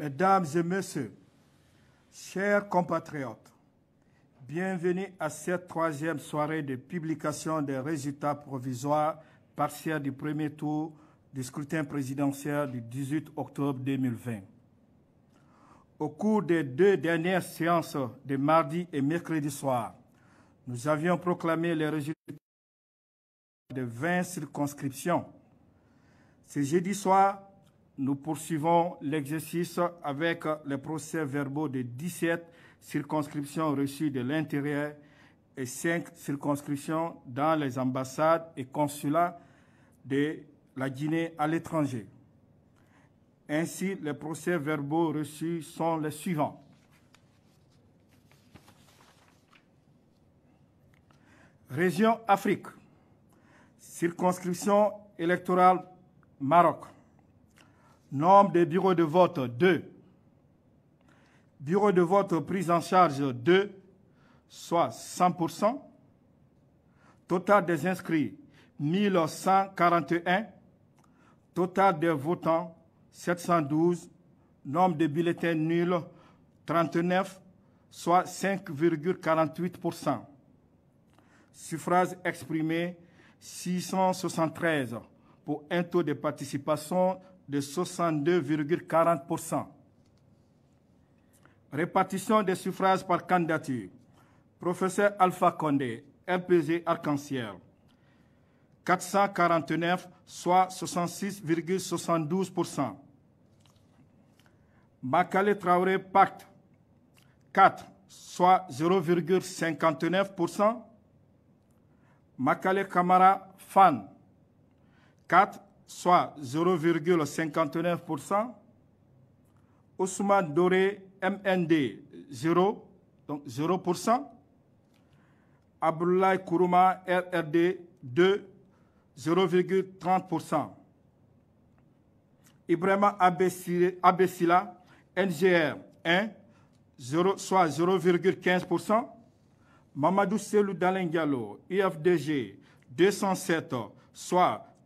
Mesdames et messieurs, chers compatriotes, bienvenue à cette troisième soirée de publication des résultats provisoires partiels du premier tour du scrutin présidentiel du 18 octobre 2020. Au cours des deux dernières séances de mardi et mercredi soir, nous avions proclamé les résultats de 20 circonscriptions. Ce jeudi soir, nous poursuivons l'exercice avec les procès-verbaux de 17 circonscriptions reçues de l'intérieur et 5 circonscriptions dans les ambassades et consulats de la Guinée à l'étranger. Ainsi, les procès-verbaux reçus sont les suivants. Région Afrique, circonscription électorale Maroc, Nombre des bureaux de vote 2. Bureau de vote prise en charge 2, soit 100%. Total des inscrits 1141. Total des votants 712. Nombre de bulletins nuls 39, soit 5,48%. Suffrage exprimé 673 pour un taux de participation de 62,40%. Répartition des suffrages par candidature. Professeur Alpha Condé, MPG Arc-en-Ciel. 449, soit 66,72%. Makale Traoré Pacte, 4, soit 0,59%. Makale Kamara Fan, 4, soit 0,59%. Ousmane Doré MND, 0, donc 0%. Abdoulaye Kourouma RRD, 2, 0,30%. Ibrahima Abessila, NGR, 1, 0, soit 0,15%. Mamadou Selou Dalingalo, IFDG, 207, soit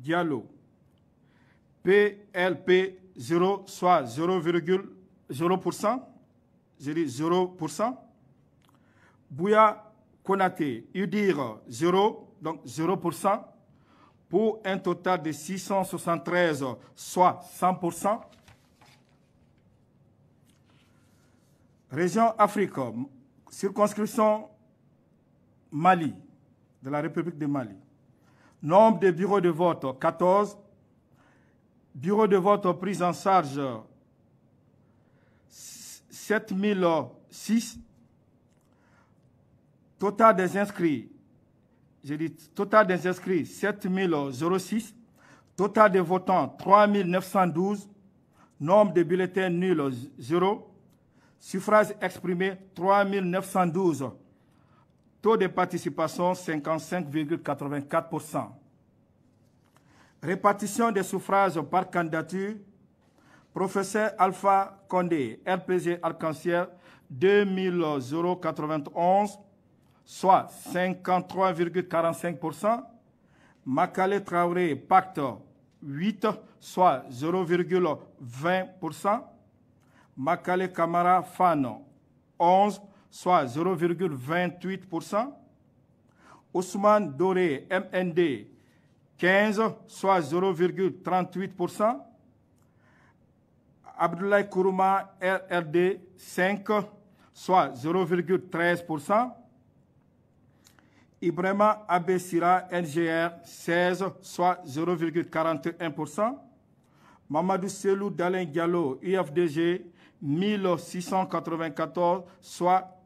Diallo. PLP 0, soit 0,0%. Je dis 0%. Bouya Konate, UDIR 0, donc 0%. Pour un total de 673, soit 100%. Région Afrique, circonscription Mali, de la République de Mali. Nombre de bureaux de vote, 14. Bureau de vote pris en charge, 7006. Total des inscrits, total des inscrits, 7006. Total des votants, 3912. Nombre de bulletins nuls, 0. Suffrage exprimé, 3912. Taux de participation 55,84%. Répartition des suffrages par candidature. Professeur Alpha Condé, RPG Arc-en-Ciel, 2091, soit 53,45%. Makale Traoré, Pacte, 8, soit 0,20%. Makale Kamara Fano, 11, soit 0,28%. Ousmane Doré, MND, 15, soit 0,38%. Abdoulaye Kourouma, RRD, 5, soit 0,13%. Ibrahima Abessira, NGR, 16, soit 0,41%. Mamadou Selou Dalin Diallo, UFDG, 1694, soit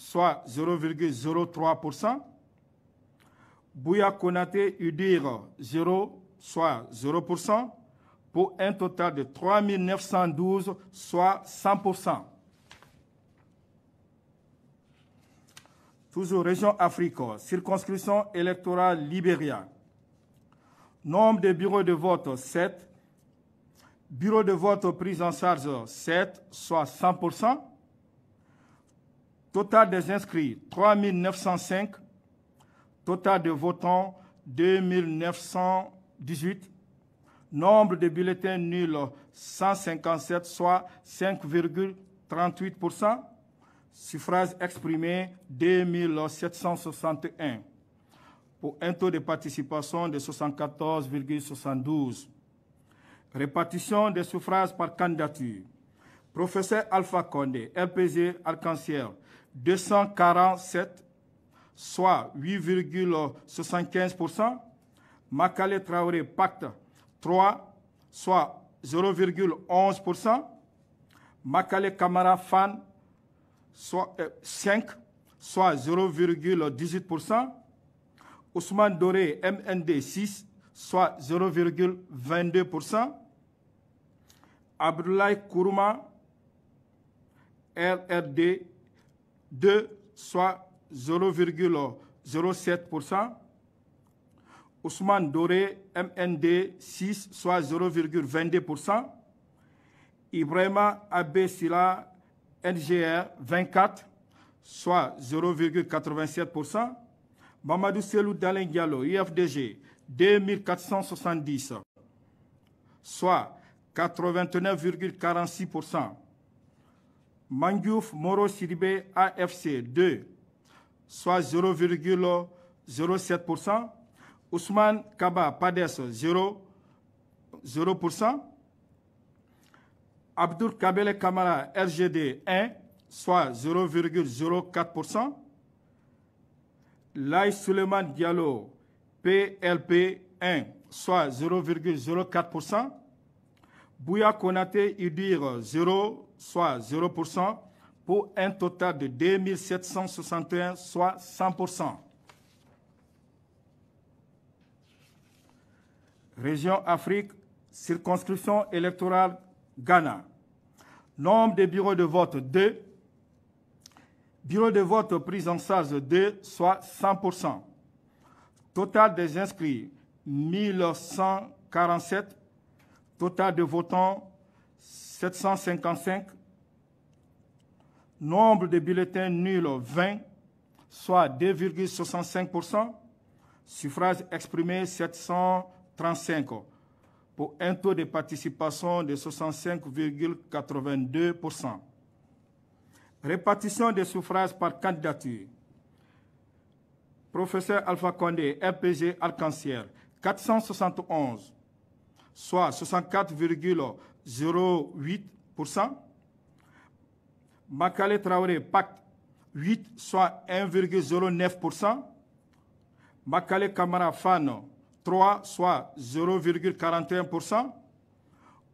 soit 0,03%. Bouya Konate, Udir 0, soit 0%, pour un total de 3 912, soit 100%. Toujours région Afrique, circonscription électorale Libéria. Nombre de bureaux de vote 7. Bureau de vote prise en charge 7, soit 100%. Total des inscrits, 3 905. Total de votants, 2918. Nombre de bulletins nuls, 157, soit 5,38%. Suffrages exprimés, 2761. Pour un taux de participation de 74,72. Répartition des suffrages par candidature. Professeur Alpha Condé, RPG Arc-en-Ciel, 247, soit 8,75%. Makale Traoré Pacte 3, soit 0,11%. Makale Kamara Fan soit, 5, euh, soit 0,18%. Ousmane Doré MND 6, soit 0,22%. Abdoulaye Kourouma RRD de soit 0,07%, Ousmane Doré MND 6 soit 0,22%, Ibrahima Abessila, NGR 24 soit 0,87%, Mamadou Selou Dalen IFDG 2470 soit 89,46%, Mangouf Moro Siribe AFC 2, soit 0,07%. Ousmane Kaba Pades 0, 0%. Kabele Kamara RGD 1, soit 0,04%. Lai Suleiman Diallo PLP 1, soit 0,04%. Bouya Konate Udir 0, soit 0%, pour un total de 2761, soit 100%. Région Afrique, circonscription électorale Ghana. Nombre de bureaux de vote 2. Bureau de vote pris en charge 2, soit 100%. Total des inscrits 1147. Total de votants 755, nombre de bulletins nuls 20, soit 2,65%, suffrage exprimé 735, pour un taux de participation de 65,82%. Répartition des suffrages par candidature. Professeur Alpha Condé, RPG arc 471, soit 64,5%. 0,8%. Makale Traoré, pacte 8, soit 1,09%. Makale Kamara Fan, 3, soit 0,41%.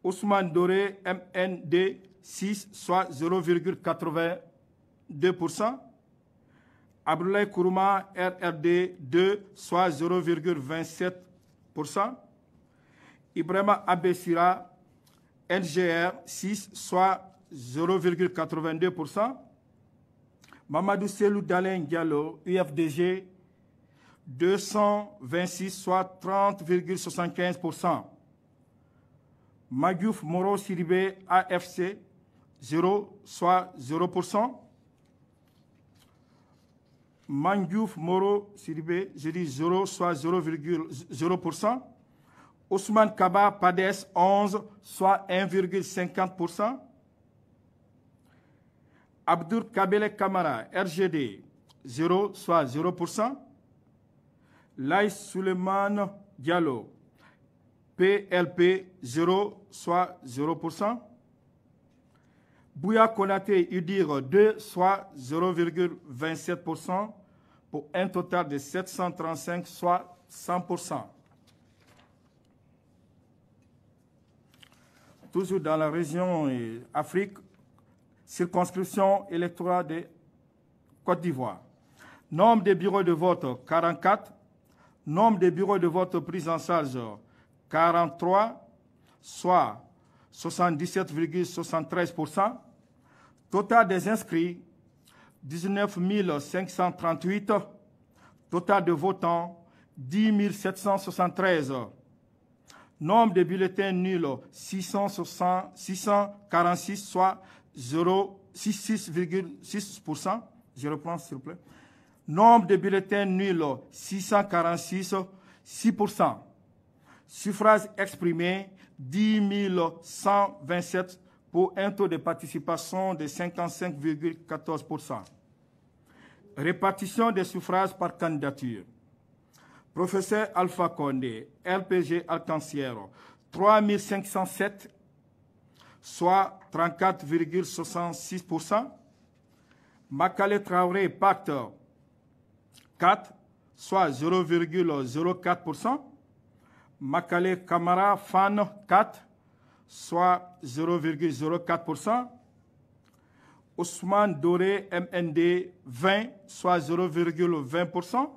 Ousmane Doré, MND, 6, soit 0,82%. Abdoulaye Kourouma, RRD, 2, soit 0,27%. Ibrahima Abessira, NGR 6, soit 0,82%. Mamadou Selou Dalen Diallo, UFDG 226, soit 30,75%. Magiouf Moro Siribé, AFC 0, soit 0%. Mangouf Moro Siribé, je dis 0, soit 0,0%. Ousmane Kaba, PADES 11, soit 1,50%. Abdur Kabele Kamara, RGD 0, soit 0%. Laïs Suleiman Diallo, PLP 0, soit 0%. Bouya Konate, UDIR 2, soit 0,27%, pour un total de 735, soit 100%. toujours dans la région euh, Afrique, circonscription électorale de Côte d'Ivoire. Nombre des bureaux de vote 44, nombre des bureaux de vote pris en charge 43, soit 77,73%. Total des inscrits 19 538. Total de votants 10 773. Nombre de bulletins nuls 646, soit 0,66,6%. Je reprends, s'il vous plaît. Nombre de bulletins nuls 646, 6%. Suffrage exprimé 10 127 pour un taux de participation de 55,14%. Répartition des suffrages par candidature. Professeur Alpha Condé, RPG Altancière, 3507, soit 34,66%. Makale Traoré, Pacte, 4, soit 0,04%. Makale Kamara, Fan, 4, soit 0,04%. Ousmane Doré, MND, 20, soit 0,20%.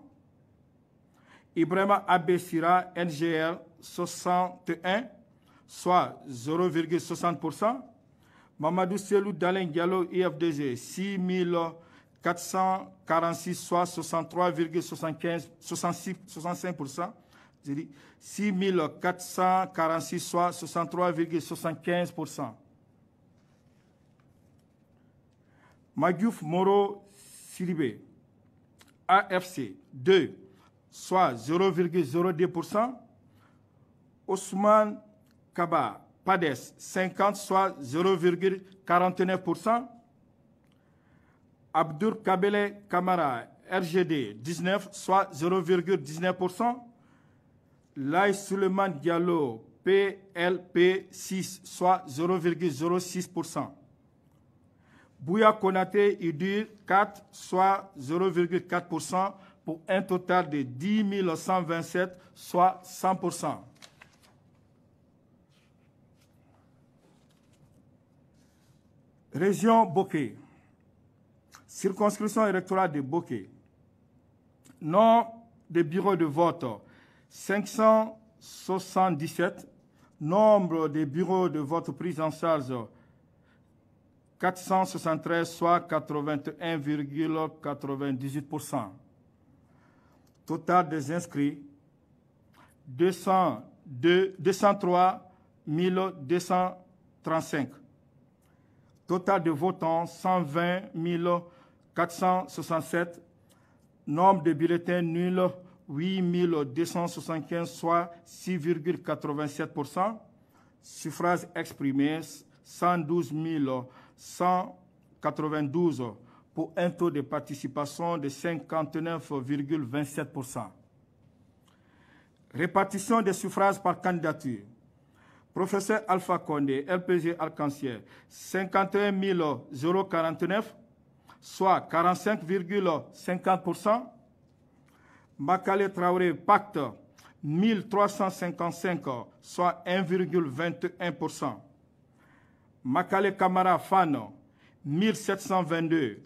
Ibrahima Abessira NGL, 61, soit 0,60%. Mamadou Selou Dalin Diallo IFDG 6446, soit 63,75%. 6446, soit 63,75%. Magyuf Moro Siribé, AFC 2, soit 0,02%, Ousmane Kaba PADES 50, soit 0,49%, Abdur Kabele Kamara RGD 19, soit 0,19%, Laï Suleiman Diallo PLP 6, soit 0,06%. Bouya Konate Idir 4, soit 0,4% pour un total de 10 127, soit 100%. Région Bokeh. Circonscription électorale de Bokeh. Nom des bureaux de vote 577. Nombre des bureaux de vote pris en charge 473, soit 81,98%. Total des inscrits, 203 235. Total de votants, 120 467. Nombre de bulletins nuls, 8 275, soit 6,87%. Suffrages exprimés, 112 192 pour un taux de participation de 59,27%. Répartition des suffrages par candidature. Professeur Alpha Condé, LPG Arc-en-Ciel, 51 049, soit 45,50%. Makale Traoré, pacte, 1355, soit 1,21%. Makale Kamara Fano, 1722,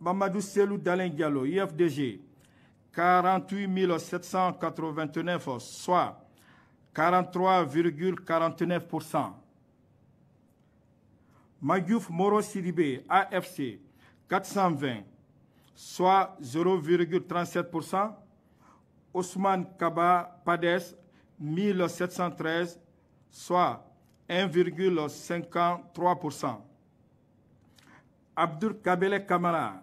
Mamadou Selou Dalin IFDG, 48 789, soit 43,49%. Magouf Moro Siribé, AFC, 420, soit 0,37%. Ousmane Kaba Pades, 1713, soit 1,53%. Abdul Kabele Kamara,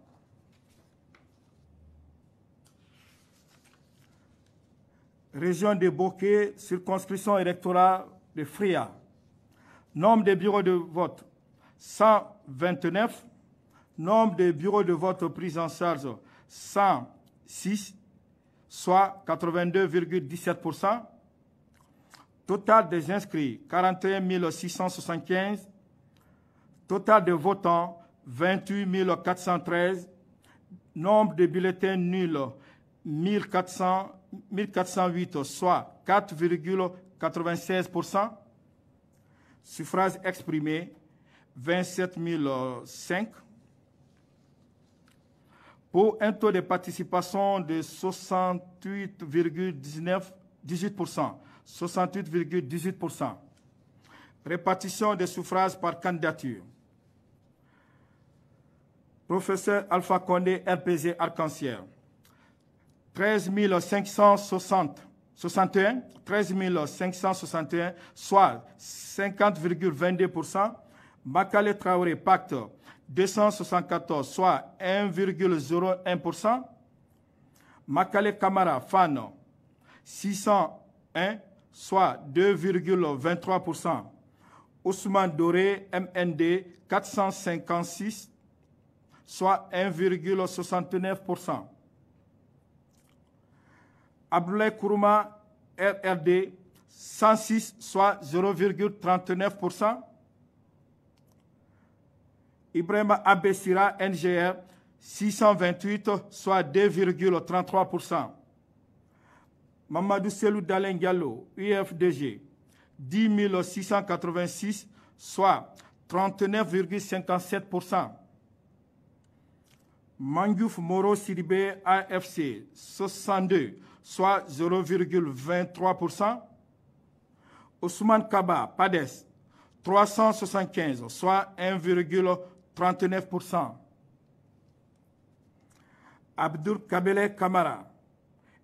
région de Bokeh, circonscription électorale de Fria. Nombre de bureaux de vote 129. Nombre de bureaux de vote pris en charge 106, soit 82,17%. Total des inscrits 41 675. Total de votants 28 413. Nombre de bulletins nuls 1400. 1408, soit 4,96%. Suffrage exprimé 27 Pour un taux de participation de 68,18%. 68,18%. Répartition des suffrages par candidature. Professeur Alpha Condé, RPG Arc-en-Ciel. 13 61, 13 561, soit 50,22%. Makale Traoré Pacte, 274, soit 1,01%. Makale Kamara Fan, 601, soit 2,23%. Ousmane Doré MND, 456, soit 1,69%. Abdoulaye Kourouma, RRD, 106, soit 0,39%. Ibrahima Abessira, NGR, 628, soit 2,33%. Mamadou Selou Dalen Gallo, UFDG, 10 686, soit 39,57%. Mangouf Moro Siribé, AFC, 62, soit 0,23%. Ousmane Kaba, PADES, 375, soit 1,39%. Abdul Kabele Kamara,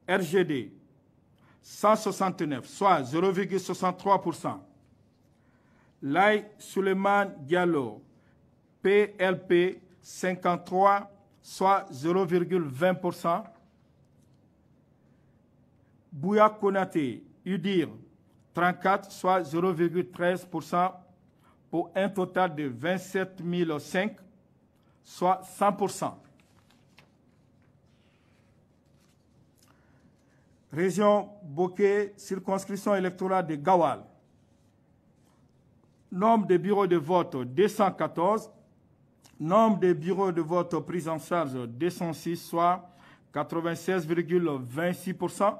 RGD, 169, soit 0,63%. Lai Suleiman Diallo, PLP, 53, soit 0,20%. Bouya Konate, UDIR 34, soit 0,13% pour un total de 27 005, soit 100%. Région Bokeh, circonscription électorale de Gawal. Nombre de bureaux de vote 214. Nombre de bureaux de vote pris en charge 206, soit 96,26%.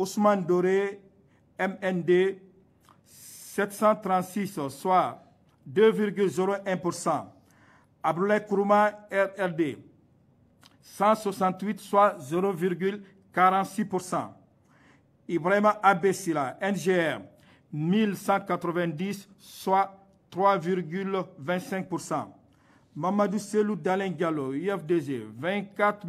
Ousmane Doré, MND, 736, soit 2,01%. Abdoulaye Kourouma, RRD, 168, soit 0,46%. Ibrahima Abessila, NGR, 1190, soit 3,25%. Mamadou Selou Dalingalo, IFDG, 24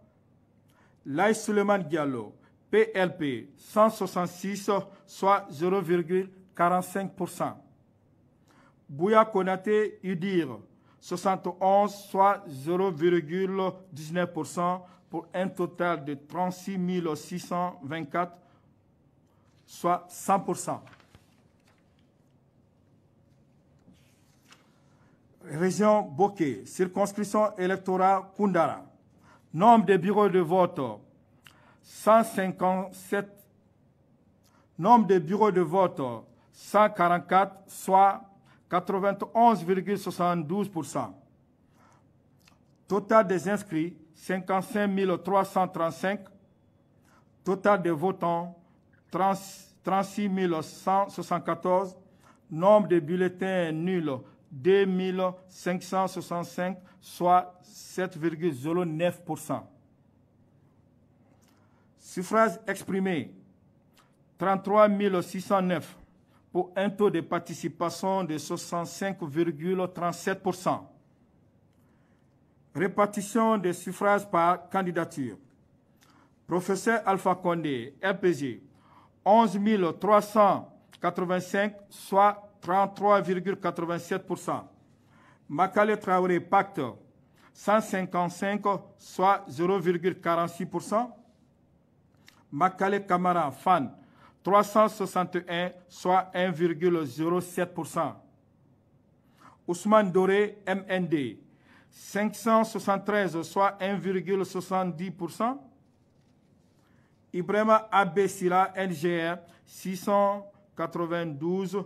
laïs Suleiman Diallo, PLP 166, soit 0,45%. Bouya Konate Udir 71, soit 0,19% pour un total de 36 624, soit 100%. Région Bokeh, circonscription électorale Kundara. Nombre de bureaux de vote 157. Nombre de bureaux de vote 144, soit 91,72%. Total des inscrits 55 335. Total des votants 36 174. Nombre de bulletins nuls 2565, soit 7,09%. Suffrage exprimé 33 609 pour un taux de participation de 65,37%. Répartition des suffrages par candidature. Professeur Alpha Condé, RPG, 11 385, soit 33,87%. Makale Traoré Pacte, 155, soit 0,46%. Makale Kamara Fan, 361, soit 1,07%. Ousmane Doré MND, 573, soit 1,70%. Ibrahim Abessila NGR, 692,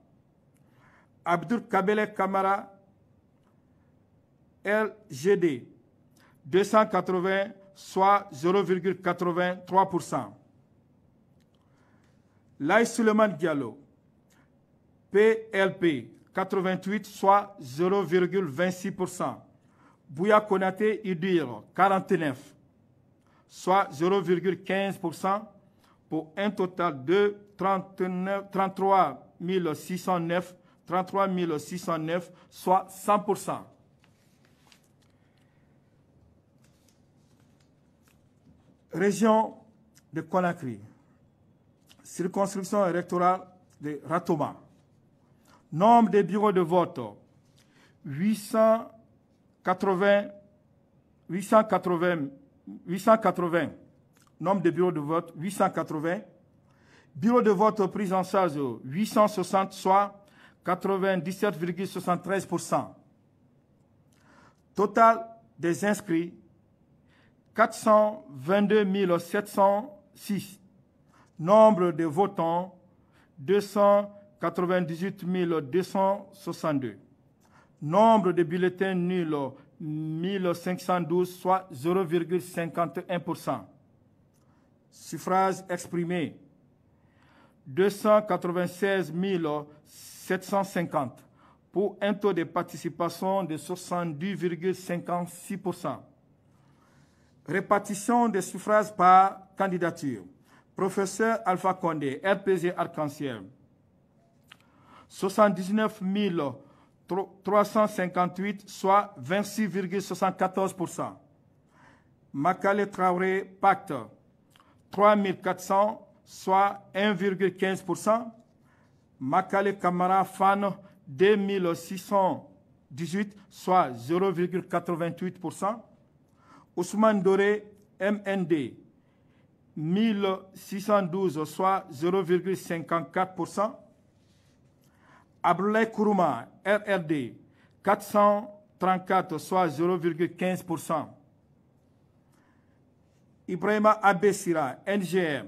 Abdur Kabele Kamara, LGD, 280, soit 0,83%. L'Aïs Suleiman Diallo, PLP, 88, soit 0,26%. Bouya Konate Idir, 49, soit 0,15%, pour un total de 33 609 33 609, soit 100%. Région de Conakry, circonscription électorale de Ratoma. Nombre des bureaux de vote, 880, 880, 880. Nombre de bureaux de vote, 880. Bureau de vote prise en charge, 860, soit 97,73%. Total des inscrits, 422 706. Nombre de votants, 298 262. Nombre de bulletins nuls, 1512, soit 0,51%. Suffrage exprimé, 296 750 pour un taux de participation de 70,56%. Répartition des suffrages par candidature. Professeur Alpha Condé, RPG Arc-en-Ciel. 79 358, soit 26,74%. Makale Traoré, Pacte, 3400, 400, soit 1,15%. Makale Kamara Fan 2618, soit 0,88%. Ousmane Doré MND 1612, soit 0,54%. Abdoulaye Kourouma RRD 434, soit 0,15%. Ibrahima Abessira NGM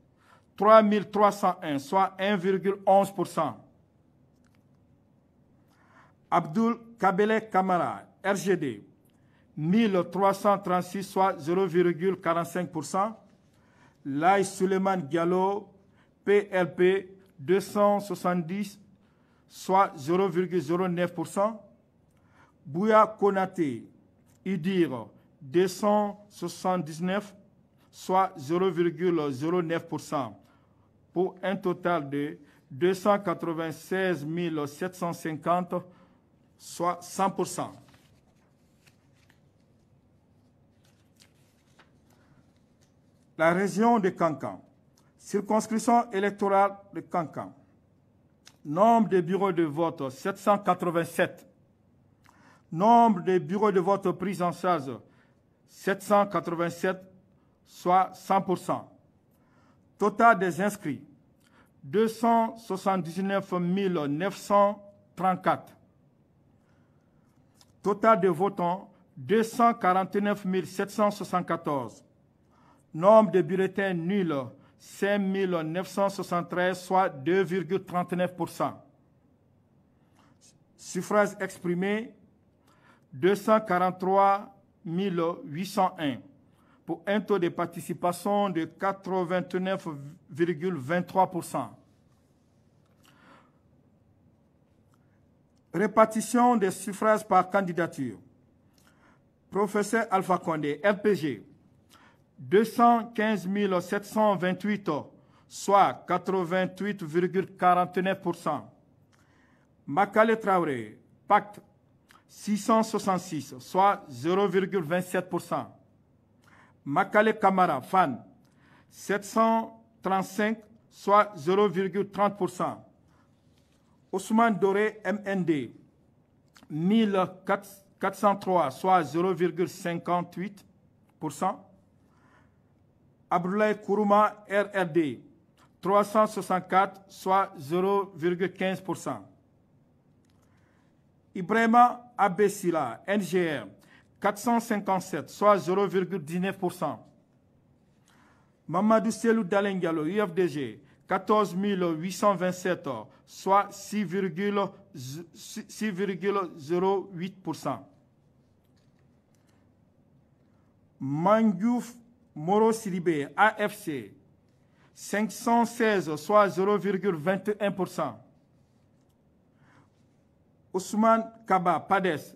3301, soit 1,11%. Abdul Kabele Kamara, RGD, 1336, soit 0,45%. Lai Suleiman Diallo, PLP, 270, soit 0,09%. Bouya Konate, IDIR, 279, soit 0,09% pour un total de 296 750, soit 100%. La région de Cancan, circonscription électorale de Cancan, nombre de bureaux de vote 787, nombre de bureaux de vote pris en charge 787, soit 100%. Total des inscrits, 279 934. Total de votants, 249 774. Nombre de bulletins nuls, 5 973, soit 2,39%. Suffrage exprimée 243 801 un taux de participation de 89,23%. Répartition des suffrages par candidature. Professeur Alpha Condé, RPG, 215 728, soit 88,49%. Makale Traoré, Pacte, 666, soit 0,27%. Makale Kamara, Fan, 735, soit 0,30%. Ousmane Doré, MND, 1403, soit 0,58%. Abdoulaye Kourouma, RRD, 364, soit 0,15%. Ibrahima Abessila, NGR, 457, soit 0,19%. Mamadou Selou Dalengalo, UFDG, 14 827, soit 6,08%. Mangouf Moro AFC, 516, soit 0,21%. Ousmane Kaba, PADES,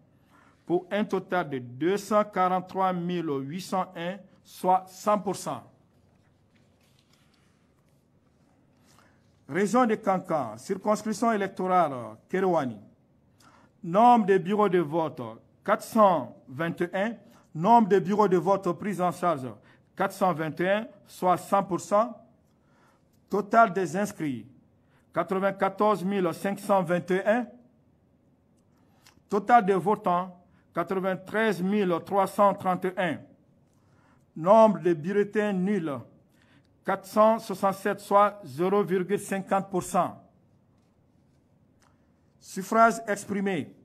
pour un total de 243 801, soit 100%. Région de Cancan, circonscription électorale Kerouani. Nombre de bureaux de vote 421. Nombre de bureaux de vote pris en charge 421, soit 100%. Total des inscrits 94 521. Total des votants 93 331. Nombre de bulletins nuls, 467, soit 0,50%. Suffrage exprimé,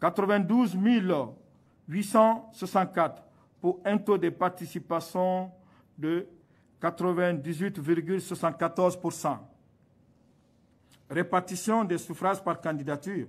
92 864 pour un taux de participation de 98,74%. Répartition des suffrages par candidature.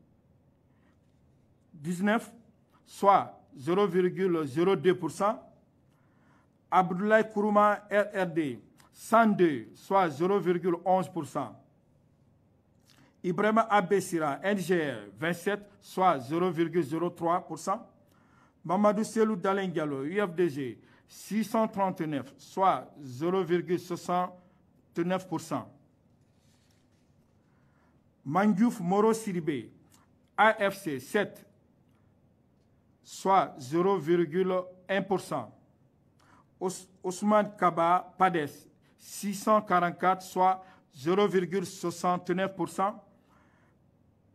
19, soit 0,02%. Abdoulaye Kourouma RRD, 102, soit 0,11%. Ibrahima Abessira, NGR, 27, soit 0,03%. Mamadou Selou Dalengalo, UFDG, 639, soit 0,69%. Mangouf Moro Siribé, AFC 7, soit 0,1%. Ousmane Kaba Pades, 644, soit 0,69%.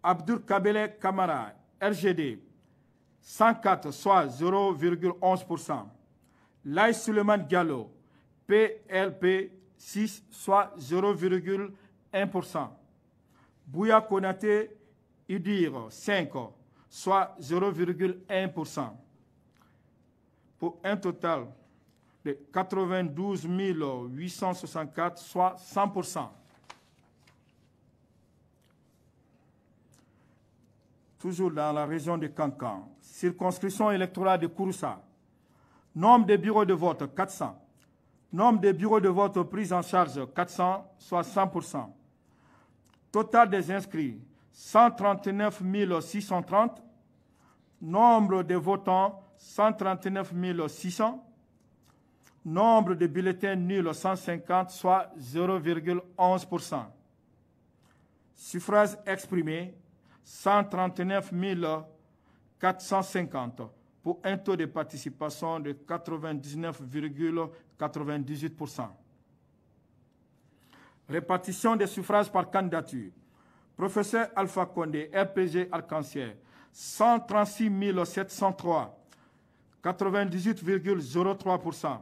Abdur Kabele Kamara, RGD, 104, soit 0,11%. Lai Suleiman Gallo PLP, 6, soit 0,1%. Bouya Konate, Idir, 5, soit 0,1%, pour un total de 92 864, soit 100%. Toujours dans la région de Cancan, circonscription électorale de Kouroussa, nombre de bureaux de vote 400, nombre de bureaux de vote pris en charge 400, soit 100%, total des inscrits 139 630. Nombre de votants, 139 600. Nombre de bulletins nuls, 150, soit 0,11%. Suffrage exprimé, 139 450 pour un taux de participation de 99,98%. Répartition des suffrages par candidature. Professeur Alpha Condé, RPG arc 136 703, 98,03%.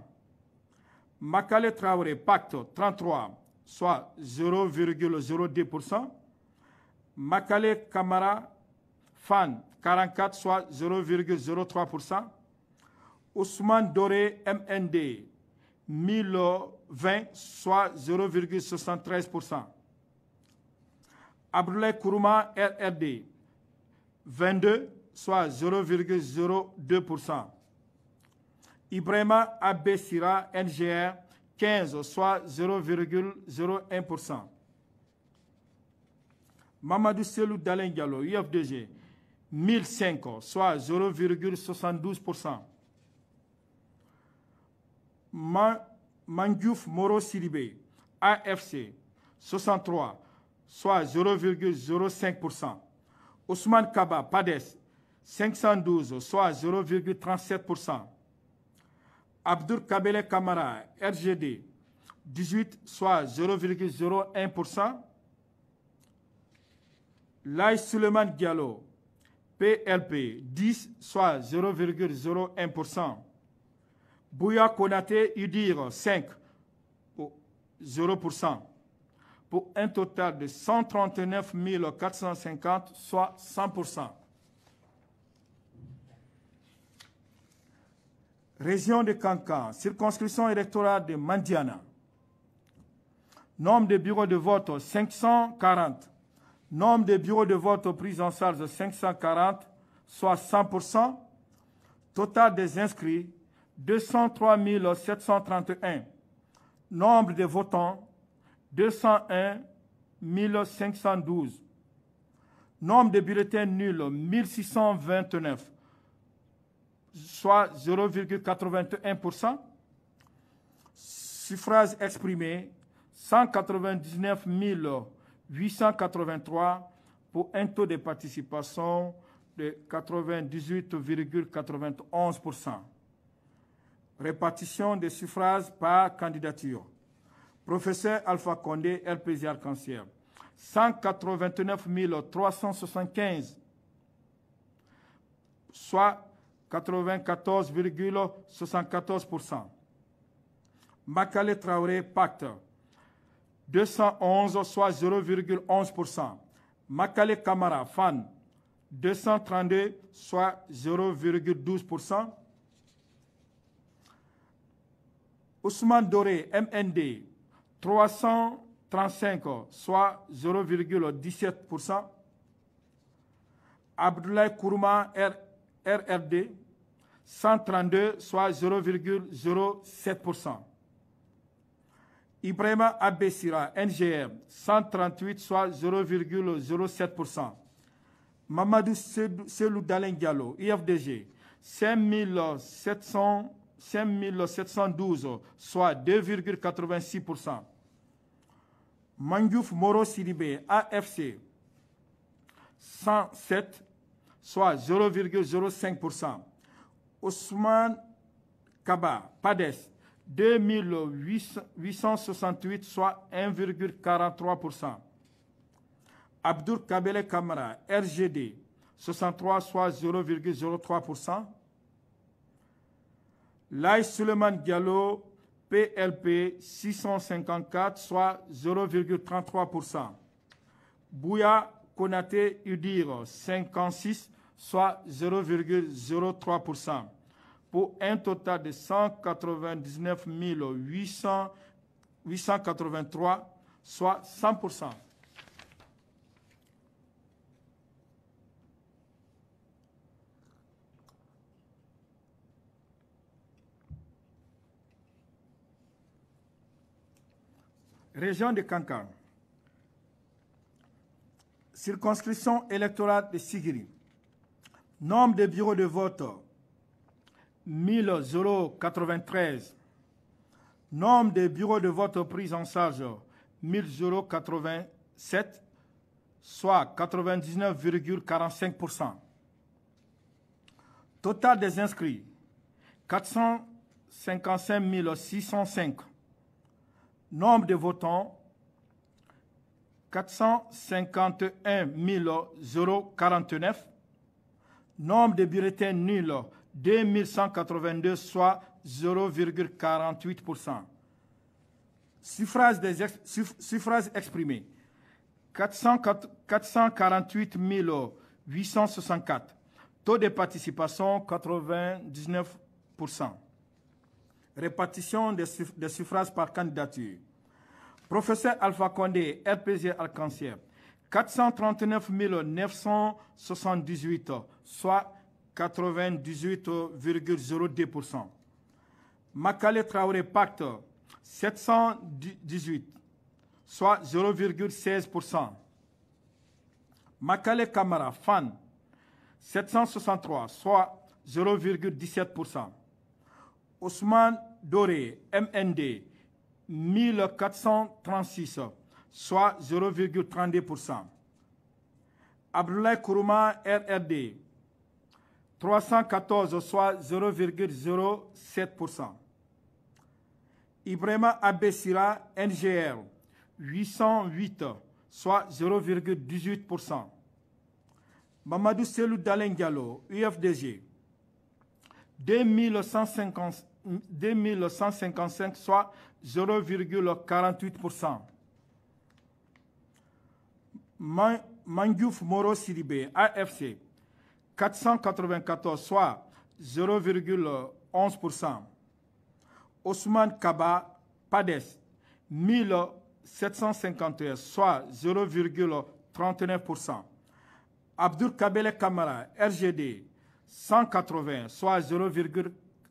Makale Traoré, Pacte, 33, soit 0,02%. Makale Kamara, Fan, 44, soit 0,03%. Ousmane Doré, MND, 1020, soit 0,73%. Abdoulaye Kourouma RRD 22, soit 0,02%. Ibrahima Abessira NGR 15, soit 0,01%. Mamadou Selou Dalen Diallo, UFDG, 1005, soit 0,72%. Mangouf Moro Siribé, AFC, 63, soit 0,05%. Ousmane Kaba, PADES, 512, soit 0,37%. Abdur Kabele Kamara, RGD, 18, soit 0,01%. Lai Suleiman Diallo, PLP, 10, soit 0,01%. Bouya Konate, UDIR, 5, 0% pour un total de 139 450, soit 100%. Région de Cancan, circonscription électorale de Mandiana. Nombre de bureaux de vote 540. Nombre de bureaux de vote pris en charge 540, soit 100%. Total des inscrits 203 731. Nombre de votants 201 1512 Nombre de bulletins nuls 1629, soit 0,81%. Suffrage exprimé 199 883 pour un taux de participation de 98,91%. Répartition des suffrages par candidature. Professeur Alpha Condé, RPG arc en 189 375, soit 94,74%. Makale Traoré, Pacte, 211, soit 0,11%. Makale Kamara, Fan, 232, soit 0,12%. Ousmane Doré, MND, 335, soit 0,17%. Abdoulaye Kourouma, RRD, 132, soit 0,07%. Ibrahima Abessira, NGM, 138, soit 0,07%. Mamadou Selou Dalen IFDG, 5712, soit 2,86%. Mangouf Moro Sidibé, AFC, 107, soit 0,05%. Ousmane Kaba, PADES, e 2868, soit 1,43%. Abdur Kabele Kamara, RGD, 63, soit 0,03%. Lai Suleiman Diallo, PLP 654, soit 0,33%. Bouya Konate Udir 56, soit 0,03%, pour un total de 199 883, soit 100%. Région de Cancan. Circonscription électorale de Sigiri. Nombre de bureaux de vote 1093. Nombre de bureaux de vote pris en charge 1087, soit 99,45%. Total des inscrits 455 605. Nombre de votants 451 049. Nombre de bulletins nuls 2182, soit 0,48%. Suffrage, exprimé 448 864. Taux de participation 99%. Répartition des, suffrages par candidature. Professeur Alpha Condé, RPG Alcancier, 439 978, soit 98,02%. Makale Traoré Pacte, 718, soit 0,16%. Makale Kamara Fan, 763, soit 0,17%. Ousmane Doré, MND, 1436, soit 0,32%. Abdoulaye Kourouma, RRD, 314, soit 0,07%. Ibrahima Abessira, NGR, 808, soit 0,18%. Mamadou Selou Dalen UFDG, 2150, 2155, soit 0,48%. Mangiouf Moro Sidibé, AFC, 494, soit 0,11%. Ousmane Kaba, PADES, 1751, soit 0,39%. Abdur Kabele Kamara, RGD, 180, soit 0,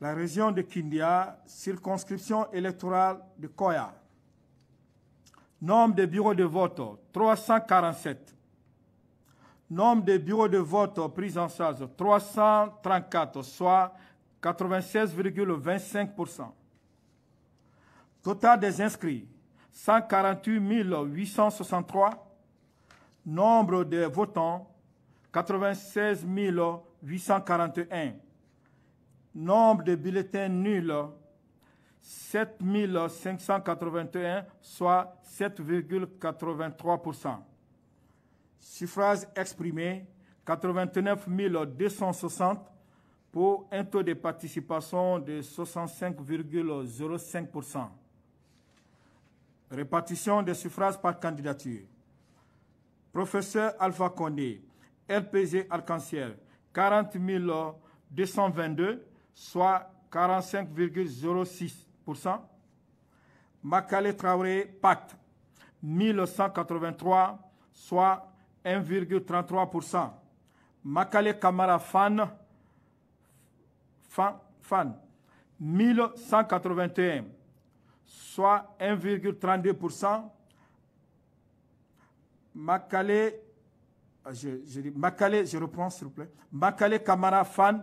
la région de Kindia, circonscription électorale de Koya. Nombre de bureaux de vote, 347. Nombre de bureaux de vote pris en charge, 334, soit 96,25%. Total des inscrits, 148 863. Nombre de votants, 96 841. Nombre de bulletins nuls, 7581, soit 7,83%. Suffrages exprimés, 89 260 pour un taux de participation de 65,05%. Répartition des suffrages par candidature. Professeur Alpha Condé, RPG Arc-en-Ciel, 40 222 soit 45,06%. macalé Traoré Pacte, 1183, soit 1,33%. macalé Kamara Fan, Fan, Fan, 1181, soit 1,32%. macalé je, je reprends s'il vous plaît. Makale Kamara Fan,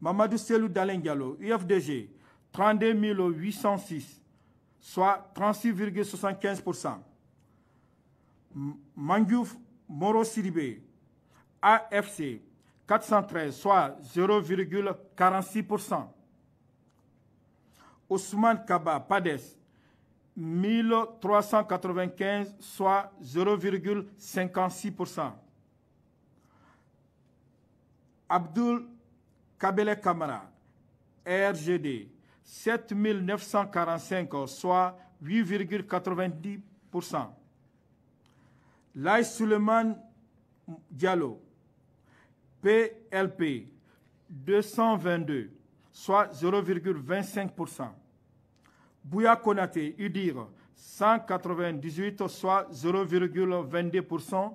Mamadou Selou Dalingalo, UFDG, 32 806, soit 36,75%. Mangouf Moro Siribé, AFC, 413, soit 0,46%. Ousmane Kaba, PADES, 1395, soit 0,56%. Abdul Kabele Kamara, RGD, 7945, soit 8,90%. Lai Suleiman Diallo, PLP, 222, soit 0,25%. Bouya Konate, UDIR, 198, soit 0,22%.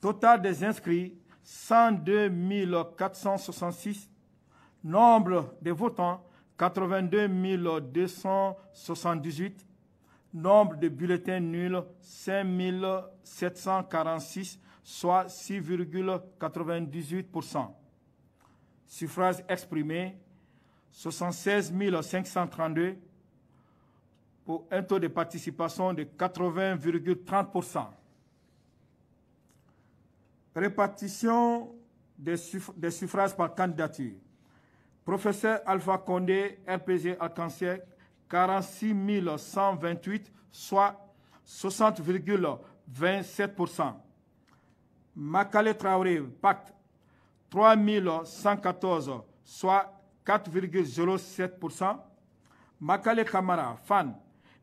Total des inscrits, 102 466. Nombre de votants, 82 278. Nombre de bulletins nuls, 5 746, soit 6,98%. Suffrage exprimé 76 532 pour un taux de participation de 80,30%. Répartition des, des suffrages par candidature. Professeur Alpha Condé, RPG arc 46 128, soit 60,27%. Makale Traoré, Pacte, 3 114, soit 4,07%. Makale Kamara, Fan,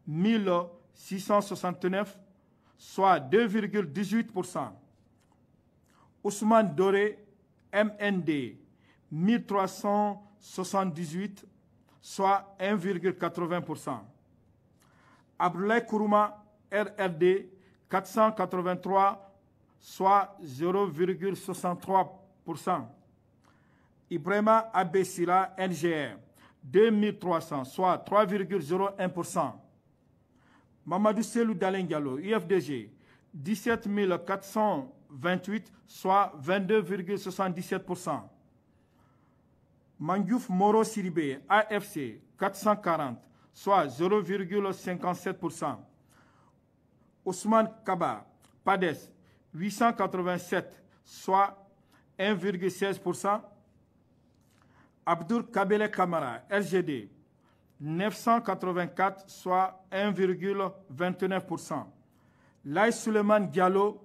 1669, soit 2,18%. Ousmane Doré, MND, 1378, soit 1,80%. Abdoulaye Kourouma, RRD, 483, soit 0,63%. Ibrahima Abessila, NGR, 2300, soit 3,01%. Mamadou Selou Dalengalo, UFDG, 17 28, soit 22,77%. Mangouf Moro Siribé, AFC, 440, soit 0,57%. Ousmane Kaba, PADES, 887, soit 1,16%. Abdur Kabele Kamara, RGD, 984, soit 1,29%. Lai Suleiman Diallo,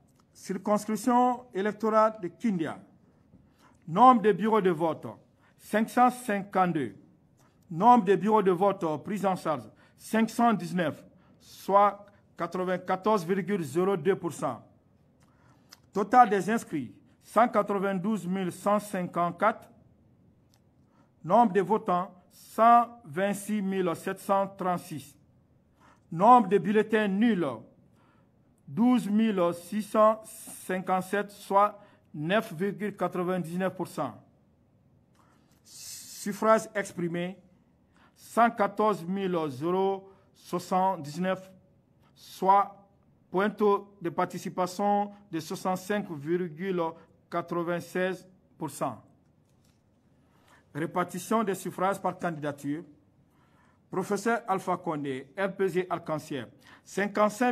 circonscription électorale de Kindia. Nombre de bureaux de vote 552. Nombre de bureaux de vote pris en charge 519, soit 94,02%. Total des inscrits 192 154. Nombre de votants 126 736. Nombre de bulletins nuls 12 657, soit 9,99%. Suffrage exprimé, 114 079, soit point de participation de 65,96%. Répartition des suffrages par candidature. Professeur Alpha Condé, RPG Arc-en-Ciel, 55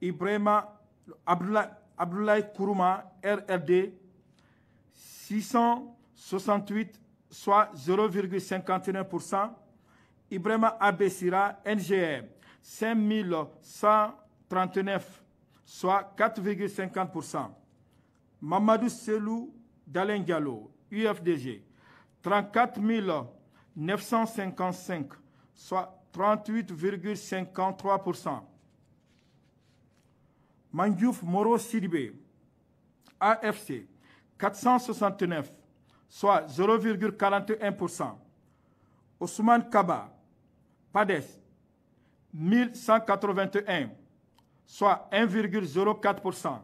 Ibrahima Abdoulaye Kourouma, RRD, 668, soit 0,51%. Ibrahima Abessira, NGM, 5139, soit 4,50%. Mamadou Selou Dalengalo, UFDG, 34 soit 38,53%. Mangyouf Moro Sidibé, AFC, 469, soit 0,41%. Ousmane Kaba, PADES, 1181, soit 1,04%.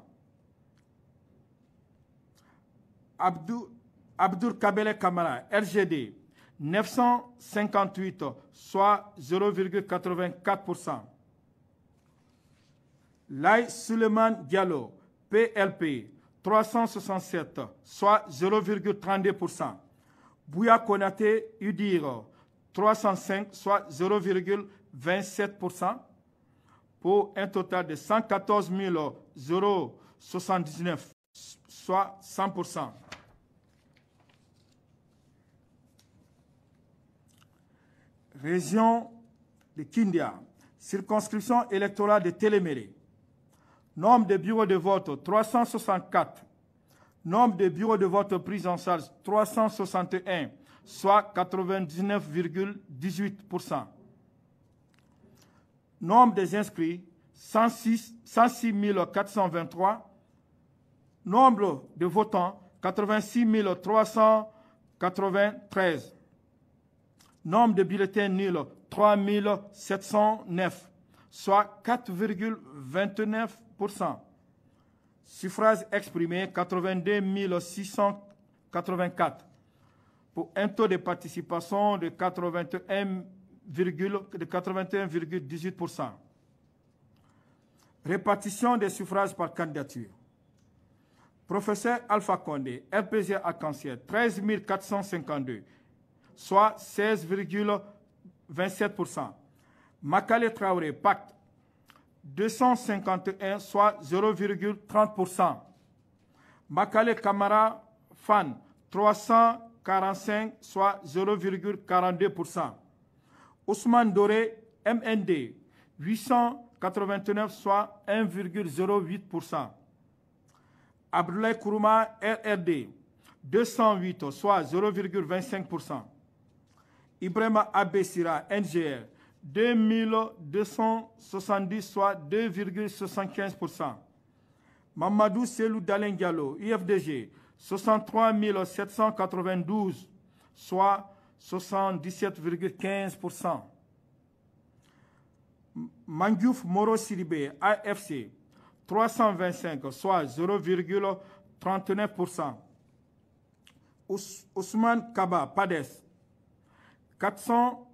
Abdou, Abdour Kabele Kamara, RGD, 958, soit 0,84%. Lai Suleiman Diallo, PLP, 367, soit 0,32%. Bouya Konate, Udir, 305, soit 0,27%, pour un total de 114 079, soit 100%. Région de Kindia, circonscription électorale de Téléméré. Nombre de bureaux de vote 364. Nombre de bureaux de vote pris en charge 361, soit 99,18%. Nombre des inscrits 106, 106 423. Nombre de votants 86 393. Nombre de bulletins nuls 3709, soit 4,29%. Suffrage exprimé 82 684 pour un taux de participation de 81,18%. Répartition des suffrages par candidature. Professeur Alpha Condé, RPG à cancer 13 452, soit 16,27%. Makale Traoré, Pacte, 251, soit 0,30%. Makale Kamara Fan, 345, soit 0,42%. Ousmane Doré, MND, 889, soit 1,08%. Abdoulaye Kourouma, RRD, 208, soit 0,25%. Ibrahim Abessira, NGR, 2270, soit 2,75%. Mamadou Selou Dalingalo IFDG, 63.792, soit 77,15%. Mangouf Moro Siribé, AFC, 325, soit 0,39%. Ousmane Kaba, PADES, 400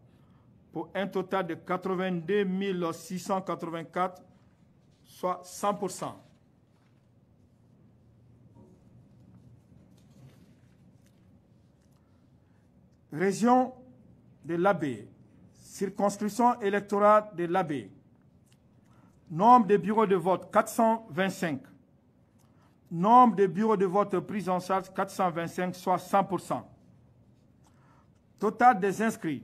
pour un total de 82 684, soit 100%. Région de l'Abbé, circonscription électorale de l'Abbé, nombre de bureaux de vote 425, nombre de bureaux de vote pris en charge 425, soit 100%. Total des inscrits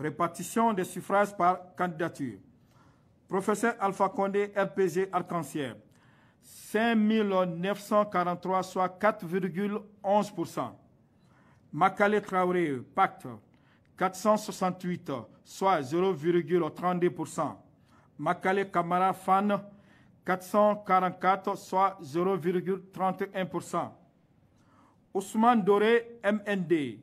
Répartition des suffrages par candidature. Professeur Alpha Condé, RPG Arc-en-Ciel, 5 943, soit 4,11%. Makale Traoré, Pacte, 468, soit 0,32%. Makale Kamara Fan, 444, soit 0,31%. Ousmane Doré, MND,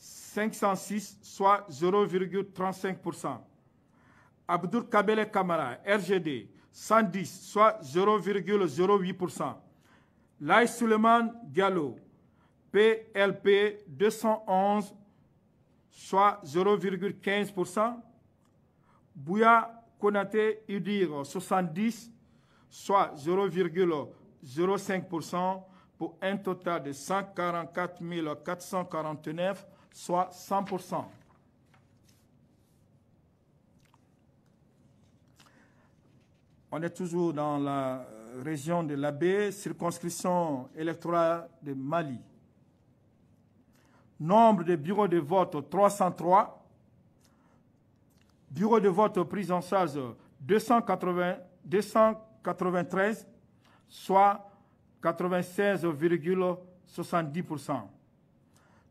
506, soit 0,35%. Abdur Kabele Kamara, RGD, 110, soit 0,08%. Lai Suleiman Diallo, PLP 211, soit 0,15%. Bouya Konate Udir 70, soit 0,05% pour un total de 144 449 soit 100%. On est toujours dans la région de l'Abbé, circonscription électorale de Mali. Nombre de bureaux de vote 303. Bureau de vote pris en charge 280, 293, soit 96,70%.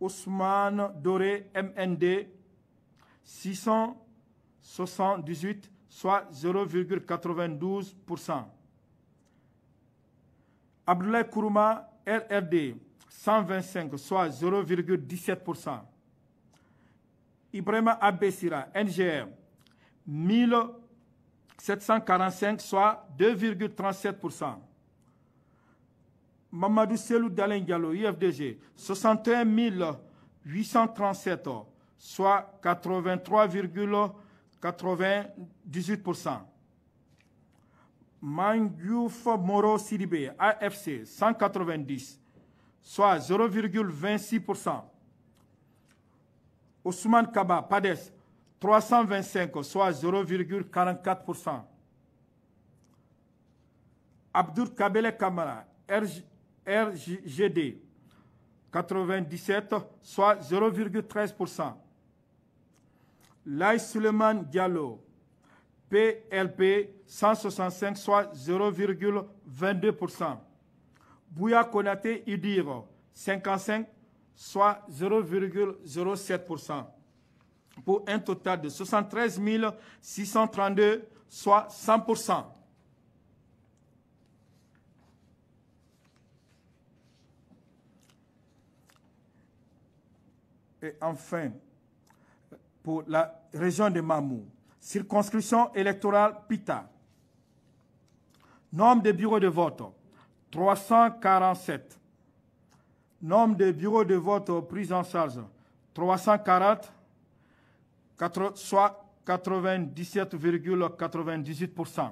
Ousmane Doré MND 678, soit 0,92%. Abdoulaye Kourouma RRD 125, soit 0,17%. Ibrahima Abessira NGM 1745, soit 2,37%. Mamadou Selou Dalen IFDG, 61 837, soit 83,98%. Mangouf Moro Sidibé, AFC, 190, soit 0,26%. Ousmane Kaba, PADES, 325, soit 0,44%. Abdur Kabele Kamara, RG, RGD 97, soit 0,13%. laïs Suleiman Diallo, PLP 165, soit 0,22%. Bouya Konate Idir 55, soit 0,07%. Pour un total de 73 632, soit 100%. Et enfin, pour la région de Mamou, circonscription électorale PITA, nombre de bureaux de vote 347, nombre de bureaux de vote pris en charge 340, soit 97,98%.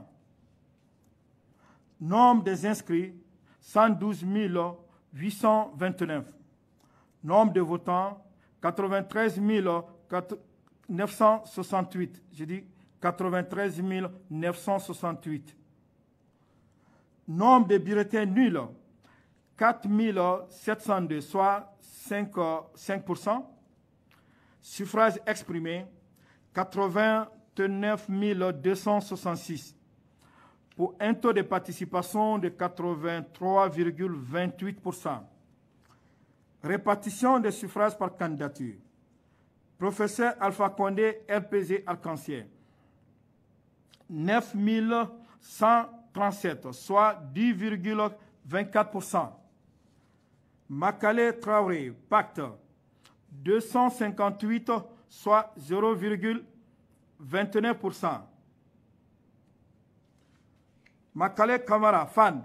Nombre des inscrits, 112 829. Nombre de votants, 93 968. J'ai dit 93 968. Nombre de bulletins nuls, 4 702, soit 5, 5%. Suffrage exprimé, 89 266. Pour un taux de participation de 83,28%. Répartition des suffrages par candidature. Professeur Alpha Condé, RPG Arc-en-Ciel. 9137, soit 10,24%. Makale Traoré, pacte, 258, soit 0,29%. Makale Kamara, fan,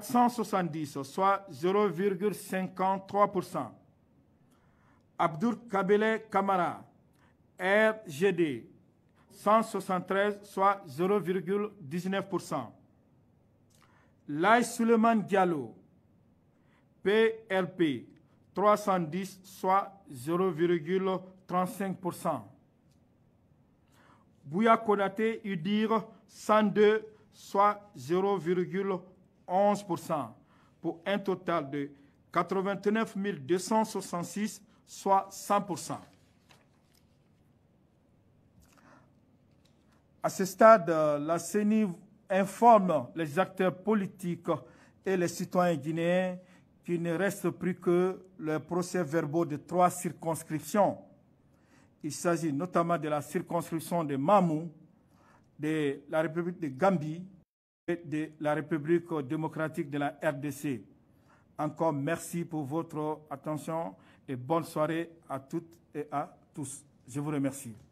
470, soit 0,53%. Abdur Kabele Kamara, RGD, 173, soit 0,19%. Lai Suleiman Diallo, PLP, 310, soit 0,35%. Bouya Konate Udir, 102, soit 0,35%. 11%, pour un total de 89 266, soit 100%. À ce stade, euh, la CENI informe les acteurs politiques et les citoyens guinéens qu'il ne reste plus que le procès verbaux de trois circonscriptions. Il s'agit notamment de la circonscription de Mamou, de la République de Gambie de la République démocratique de la RDC. Encore merci pour votre attention et bonne soirée à toutes et à tous. Je vous remercie.